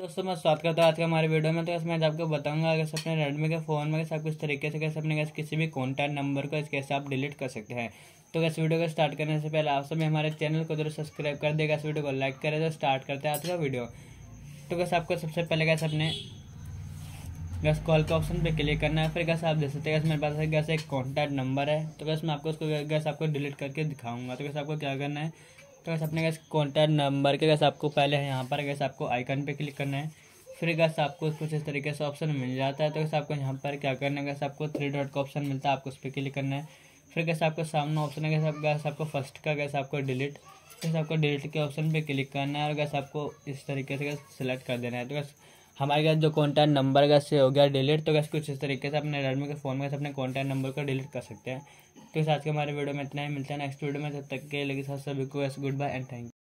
दोस्तों मैं स्वागत करता हूँ आज के हमारे वीडियो में तो कैसे मैं आपको बताऊंगा कैसे अपने रेडमी के फ़ोन में कैसे आप किस तरीके से कैसे अपने कैसे किसी भी कॉन्टैक्ट नंबर को कैसे आप डिलीट कर सकते हैं तो कैसे वीडियो को स्टार्ट करने से पहले आप सभी हमारे चैनल को जरूर सब्सक्राइब कर देगा इस वीडियो को लाइक करें तो स्टार्ट करते हैं आज का वीडियो तो कैसे आपको सबसे पहले कैसे अपने गैस कॉल का ऑप्शन पर क्लिक करना है फिर कैसे आप देख सकते हैं मेरे पास कैसे एक कॉन्टैक्ट नंबर है तो कैसे मैं आपको उसको गैस आपको डिलीट करके दिखाऊंगा तो कैसे आपको क्या करना है तो कैसे अपने कैसे कॉन्टैक्ट नंबर के कैसे आपको पहले यहाँ पर कैसे आपको आइकन पे क्लिक करना है फिर कैसे आपको कुछ इस तरीके से ऑप्शन मिल जाता है तो कैसे आपको यहाँ पर क्या करना है कैसे आपको थ्री डॉट का ऑप्शन मिलता है आपको उस पर क्लिक करना है फिर कैसे आपको सामने ऑप्शन है कैसे कैसे आपको फर्स्ट का कैसे आपको डिलीट कैसे आपको डिलीट के ऑप्शन पर क्लिक करना है और कैसे आपको इस तरीके से कैसे कर देना है तो कैसे हमारे पास जो कॉन्टैक्ट नंबर का से हो गया डिलीट तो कैसे कुछ इस तरीके से अपने रेडमी के फ़ोन में से अपने कॉन्टैक्ट नंबर को डिलीट कर सकते हैं तो इस आज के हमारे वीडियो में इतना ही मिलता है नेक्स्ट वीडियो में तब तक के लेकिन साथ सभी को गुड बाय एंड थैंक